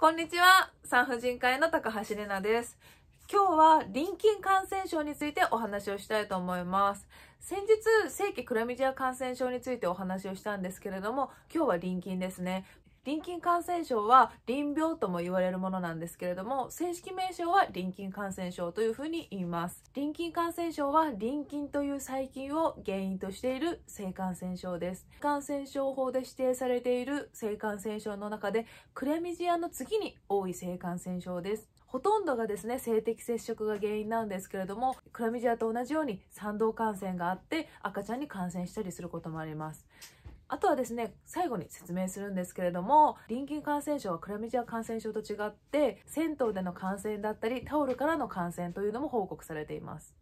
こんにちは。産婦人科医の高橋玲奈です。今日は臨近感染症についてお話をしたいと思います。先日、正規クラミジア感染症についてお話をしたんですけれども、今日は臨近ですね。リンキン感染症はリン病とも言われるものなんですけれども、正式名称はリンキン感染症というふうに言います。リンキン感染症はリンキンという細菌を原因としている性感染症です。感染症法で指定されている性感染症の中で、クレミジアの次に多い性感染症です。ほとんどがですね、性的接触が原因なんですけれども、クラミジアと同じように賛同感染があって、赤ちゃんに感染したりすることもあります。あとはですね、最後に説明するんですけれども、臨近感染症はクラミジア感染症と違って、銭湯での感染だったり、タオルからの感染というのも報告されています。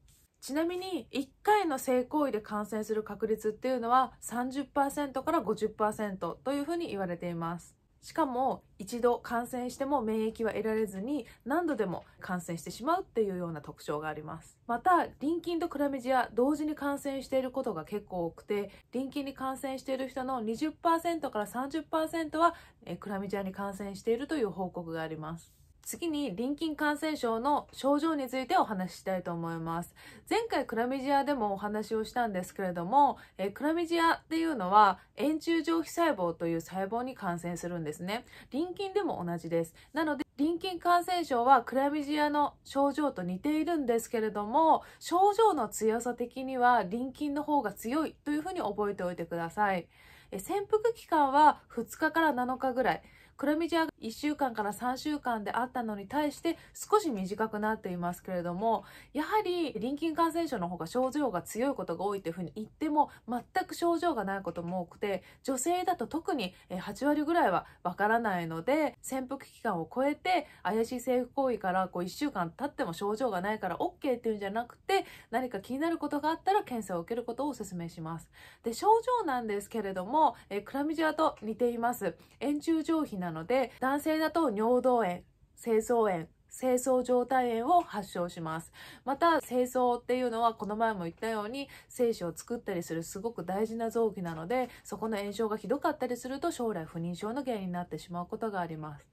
ちなみに、1回の性行為で感染する確率っていうのは30%から50%というふうに言われています。しかも一度感染しても免疫は得られずに何度でも感染してしまうっていうような特徴があります。また、リンキンとクラミジア同時に感染していることが結構多くて、リンキンに感染している人の20%から30%はクラミジアに感染しているという報告があります。次に臨近感染症の症状についてお話ししたいと思います。前回クラミジアでもお話をしたんですけれども、えクラミジアっていうのは円柱上皮細胞という細胞に感染するんですね。臨近でも同じです。なので、臨近感染症はクラミジアの症状と似ているんですけれども、症状の強さ的には臨近の方が強いというふうに覚えておいてください。え潜伏期間は2日から7日ぐらい。クラミジア1週間から3週間であったのに対して少し短くなっていますけれども、やはり臨近感染症の方が症状が強いことが多いというふうに言っても、全く症状がないことも多くて、女性だと特に8割ぐらいはわからないので、潜伏期間を超えて怪しい政府行為からこう1週間経っても症状がないから OK っていうんじゃなくて、何か気になることがあったら検査を受けることをお勧めします。で、症状なんですけれども、えクラミジアと似ています。円柱上皮なので、男性だと尿道炎、清掃炎、清掃状態炎を発症します。また、清掃っていうのはこの前も言ったように精子を作ったりするすごく大事な臓器なので、そこの炎症がひどかったりすると将来不妊症の原因になってしまうことがあります。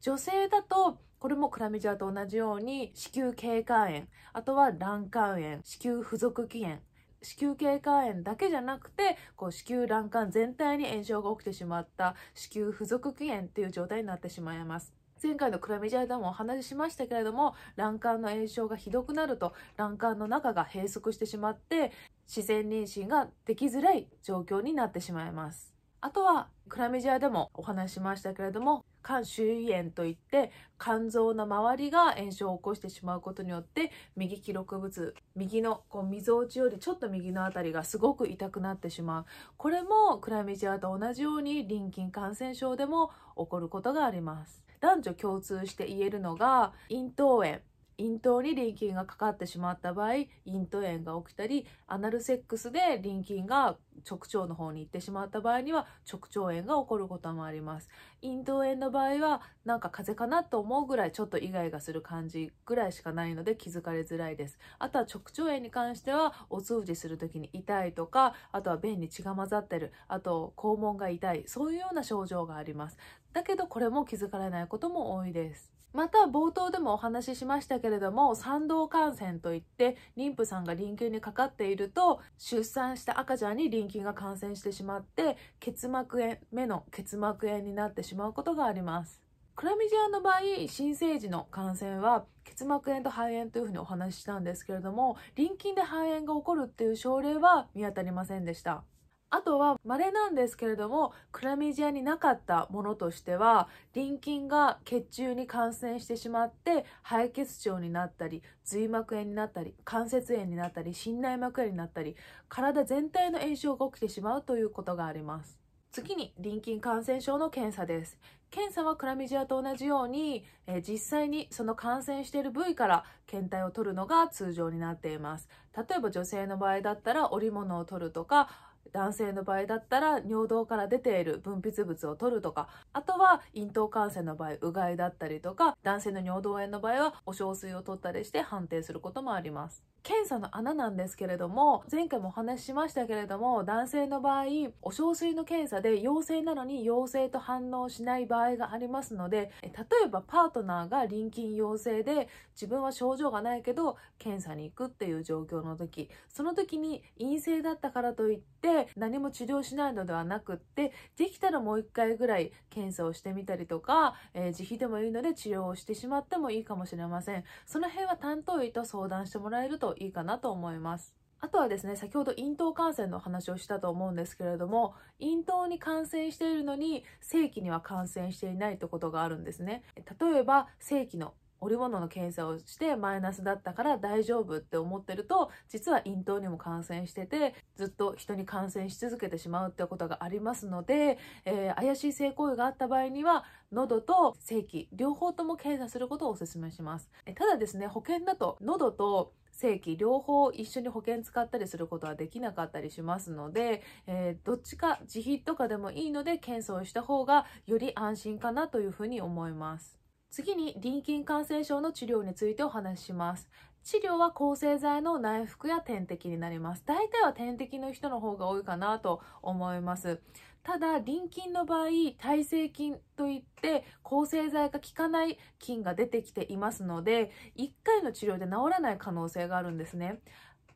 女性だと、これもクラミジアと同じように、子宮頸管炎、あとは卵管炎、子宮付属期炎、子宮頸肝炎だけじゃなくてこう子宮卵管全体に炎症が起きてしまった子宮付属期炎っていう状態になってしまいます。前回のクラミジアでもお話ししましたけれども卵管の炎症がひどくなると卵管の中が閉塞してしまって自然妊娠ができづらい状況になってしまいます。あとはクラミジアでもお話ししましたけれども肝周囲炎といって肝臓の周りが炎症を起こしてしまうことによって右記録物右のこうみぞおちよりちょっと右の辺りがすごく痛くなってしまうこれもクラミジアと同じように臨筋感染症でも起こることがあります男女共通して言えるのが咽頭炎咽頭に臨菌がかかってしまった場合咽頭炎が起きたりアナルセックスで臨菌が直腸の方に行ってしまった場合には直腸炎が起こることもあります咽頭炎の場合はなんか風邪かなと思うぐらいちょっとイガイガする感じぐらいしかないので気づかれづらいですあとは直腸炎に関してはお通じする時に痛いとかあとは便に血が混ざってるあと肛門が痛いそういうような症状がありますだけどこれも気づかれないことも多いですまた冒頭でもお話ししましたけれども産道感染といって妊婦さんが臨球にかかっていると出産した赤ちゃんに臨球が感染してしまって結膜炎目の結膜炎になってしまうことがありますクラミジアの場合新生児の感染は結膜炎と肺炎というふうにお話ししたんですけれども臨筋で肺炎が起こるっていう症例は見当たりませんでしたあとは稀なんですけれどもクラミジアになかったものとしてはキ菌が血中に感染してしまって肺血症になったり髄膜炎になったり関節炎になったり心内膜炎になったり体全体の炎症が起きてしまうということがあります次にキ菌感染症の検査です検査はクラミジアと同じように、え実際にその感染している部位から検体を取るのが通常になっています例えば女性の場合だったら織物を取るとか男性の場合だったら尿道から出ている分泌物を取るとかあとは咽頭感染の場合うがいだったりとか男性の尿道炎の場合はお小水を取ったりして判定することもあります検査の穴なんですけれども、前回もお話ししましたけれども、男性の場合、お小水の検査で陽性なのに陽性と反応しない場合がありますので、例えばパートナーが臨近陽性で、自分は症状がないけど、検査に行くっていう状況の時、その時に陰性だったからといって、何も治療しないのではなくって、できたらもう一回ぐらい検査をしてみたりとか、えー、自費でもいいので治療をしてしまってもいいかもしれません。その辺は担当医と相談してもらえるとといいかなと思います。あとはですね、先ほど咽頭感染の話をしたと思うんですけれども、咽頭に感染しているのに、正規には感染していないってことがあるんですね。例えば、正規の織物の検査をしてマイナスだったから大丈夫って思ってると実は咽頭にも感染しててずっと人に感染し続けてしまうってことがありますので、えー、怪しい性行為があった場合には喉と正規、両方とも検査することをお勧めしますただですね保険だと喉と正規両方一緒に保険使ったりすることはできなかったりしますので、えー、どっちか自費とかでもいいので検査をした方がより安心かなというふうに思います。次に臨菌感染症の治療についてお話しします。治療は抗生剤の内服や点滴になります。大体は点滴の人の方が多いかなと思います。ただ、臨筋の場合、耐性菌といって抗生剤が効かない菌が出てきていますので、1回の治療で治らない可能性があるんですね。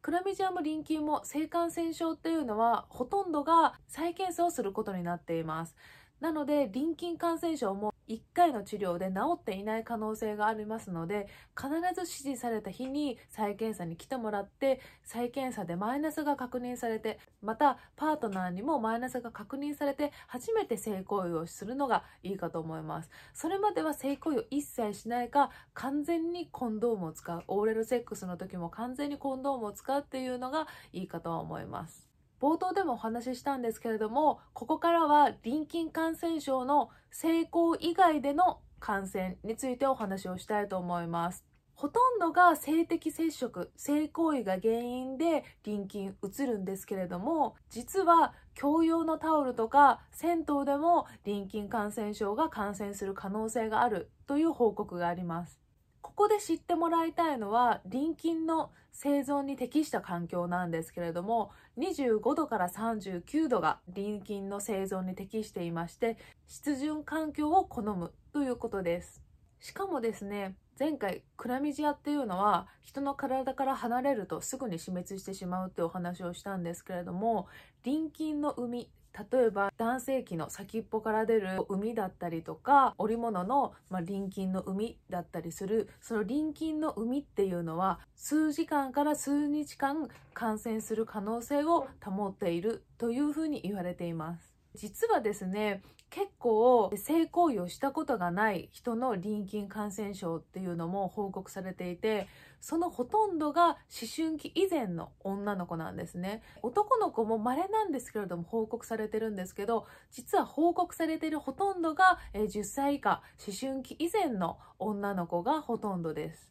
クラミジアも臨菌も性感染症っていうのはほとんどが再検査をすることになっています。なので、臨近感染症も1回の治療で治っていない可能性がありますので、必ず指示された日に再検査に来てもらって、再検査でマイナスが確認されて、またパートナーにもマイナスが確認されて、初めて性行為をするのがいいかと思います。それまでは性行為を一切しないか、完全にコンドームを使う。オーレルセックスの時も完全にコンドームを使うっていうのがいいかと思います。冒頭でもお話ししたんですけれども、ここからは臨近感染症の成功以外での感染についてお話をしたいと思います。ほとんどが性的接触、性行為が原因で臨近移るんですけれども、実は共用のタオルとか銭湯でも臨近感染症が感染する可能性があるという報告があります。ここで知ってもらいたいのは、隣菌の生存に適した環境なんですけれども、25度から39度が隣菌の生存に適していまして、湿潤環境を好むということです。しかもですね、前回クラミジアっていうのは人の体から離れるとすぐに死滅してしまうってお話をしたんですけれども、隣菌の海例えば男性器の先っぽから出る海だったりとか織物の、まあ、臨近の海だったりするその臨近の海っていうのは数時間から数日間感染する可能性を保っているというふうに言われています。実はですね結構性行為をしたことがない人の臨近感染症っていうのも報告されていてそのほとんどが思春期以前の女の子なんですね。男の子も稀なんですけれども報告されてるんですけど、実は報告されてるほとんどが10歳以下、思春期以前の女の子がほとんどです。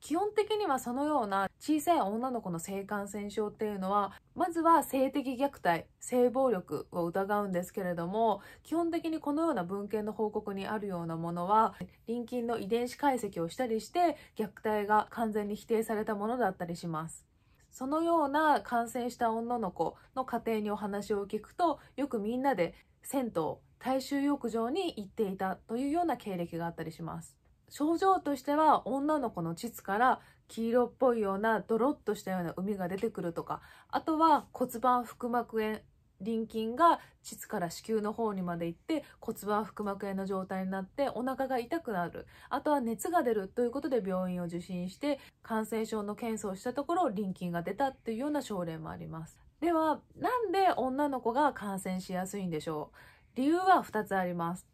基本的にはそのような小さい女の子の性感染症っていうのはまずは性的虐待性暴力を疑うんですけれども基本的にこのような文献の報告にあるようなものは隣近の遺伝子解析をしたりして虐待が完全に否定されたものだったりします。そのような感染した女の子の家庭にお話を聞くとよくみんなで銭湯大衆浴場に行っていたというような経歴があったりします。症状としては女の子の膣から黄色っぽいようなドロッとしたような海が出てくるとかあとは骨盤腹膜炎臨筋が膣から子宮の方にまで行って骨盤腹膜炎の状態になってお腹が痛くなるあとは熱が出るということで病院を受診して感染症の検査をしたところ臨筋が出たっていうような症例もありますではなんで女の子が感染しやすいんでしょう理由は2つあります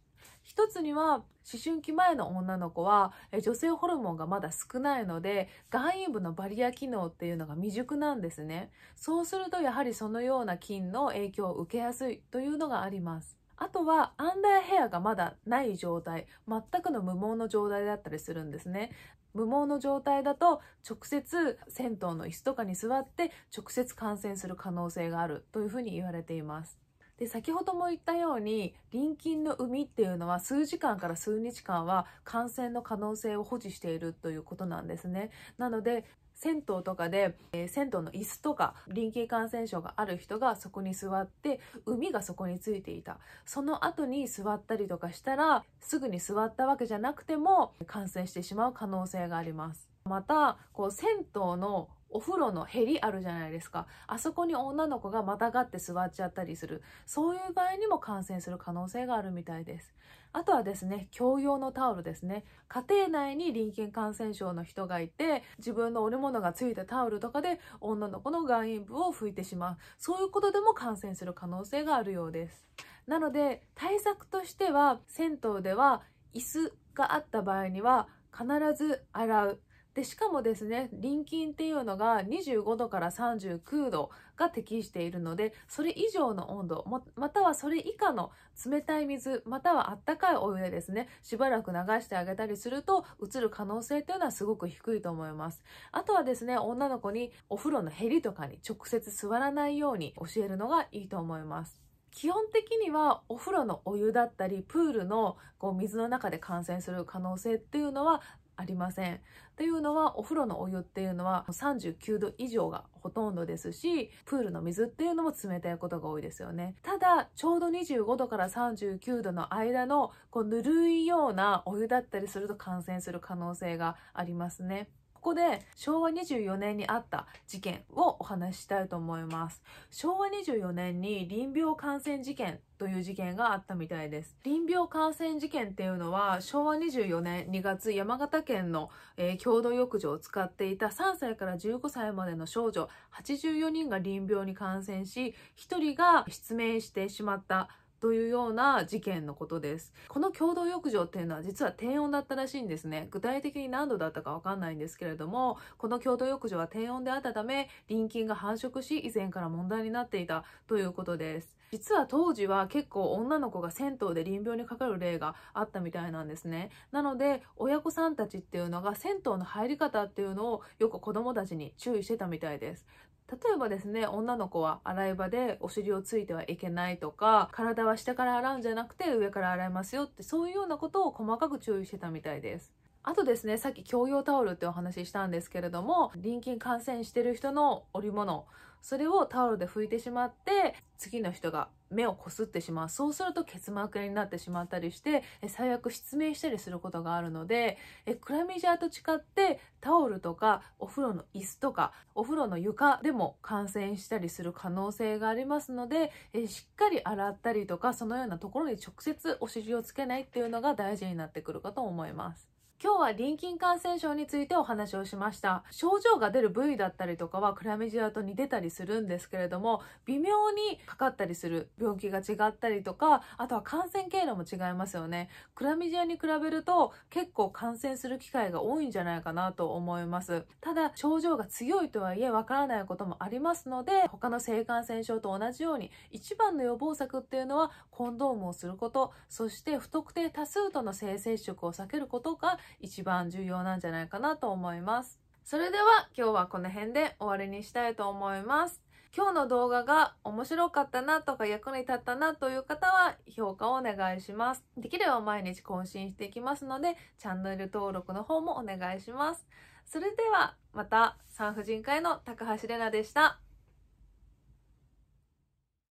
一つには思春期前の女の子は女性ホルモンがまだ少ないので外陰部のバリア機能っていうのが未熟なんですねそうするとやはりそのような菌の影響を受けやすいというのがありますあとはアンダーヘアがまだない状態全くの無毛の状態だったりするんですね無毛の状態だと直接銭湯の椅子とかに座って直接感染する可能性があるというふうに言われていますで、先ほども言ったように、隣近の海っていうのは数時間から数日間は感染の可能性を保持しているということなんですね。なので、銭湯とかで、えー、銭湯の椅子とか臨近感染症がある人がそこに座って海がそこについていたその後に座ったりとかしたらすぐに座ったわけじゃなくても感染してしまう可能性がありますまたこう銭湯のお風呂のへりあるじゃないですか。あそこに女の子がまたがって座っちゃったりする。そういう場合にも感染する可能性があるみたいです。あとはですね、共用のタオルですね。家庭内に隣検感染症の人がいて、自分の織物がついたタオルとかで女の子の外陰部を拭いてしまう。そういうことでも感染する可能性があるようです。なので、対策としては、銭湯では椅子があった場合には、必ず洗うでしかもですね臨近っていうのが25度から39度が適しているのでそれ以上の温度またはそれ以下の冷たい水または温かいお湯でですねしばらく流してあげたりすると映る可能性というのはすごく低いと思いますあとはですね女の子にお風呂のへりとかに直接座らないように教えるのがいいと思います基本的にはお風呂のお湯だったりプールのこう水の中で感染する可能性っていうのはありません。というのはお風呂のお湯っていうのは39度以上がほとんどですしプールの水っていうのも冷たいことが多いですよねただちょうど25度から39度の間のこうぬるいようなお湯だったりすると感染する可能性がありますねここで昭和24年にあった事件をお話ししたいと思います。昭和24年に臨病感染事件という事件があったみたいです。臨病感染事件っていうのは昭和24年2月山形県の、えー、共同浴場を使っていた3歳から15歳までの少女84人が臨病に感染し、1人が失明してしまったというような事件のことです。この共同浴場っていうのは実は低温だったらしいんですね。具体的に何度だったかわかんないんですけれども、この共同浴場は低温であったため、臨菌が繁殖し、以前から問題になっていたということです。実は当時は結構女の子が銭湯で臨病にかかる例があったみたいなんですね。なので、親子さんたちっていうのが銭湯の入り方っていうのをよく子供たちに注意してたみたいです。例えばですね、女の子は洗い場でお尻をついてはいけないとか、体は下から洗うんじゃなくて上から洗いますよって、そういうようなことを細かく注意してたみたいです。あとですね、さっき共用タオルってお話ししたんですけれども、臨近感染してる人の織物それをタオルで拭いてしまって次の人が目をこすってしまうそうすると結膜炎になってしまったりして最悪失明したりすることがあるのでクラミジャーと違ってタオルとかお風呂の椅子とかお風呂の床でも感染したりする可能性がありますのでしっかり洗ったりとかそのようなところに直接お尻をつけないっていうのが大事になってくるかと思います。今日は臨近感染症についてお話をしました。症状が出る部位だったりとかはクラミジアと似てたりするんですけれども、微妙にかかったりする病気が違ったりとか、あとは感染経路も違いますよね。クラミジアに比べると結構感染する機会が多いんじゃないかなと思います。ただ、症状が強いとはいえわからないこともありますので、他の性感染症と同じように一番の予防策っていうのはコンドームをすること、そして不特定多数との性接触を避けることが一番重要なんじゃないかなと思います。それでは今日はこの辺で終わりにしたいと思います。今日の動画が面白かったなとか役に立ったなという方は評価をお願いします。できれば毎日更新していきますので、チャンネル登録の方もお願いします。それではまた産婦人科医の高橋玲奈でした。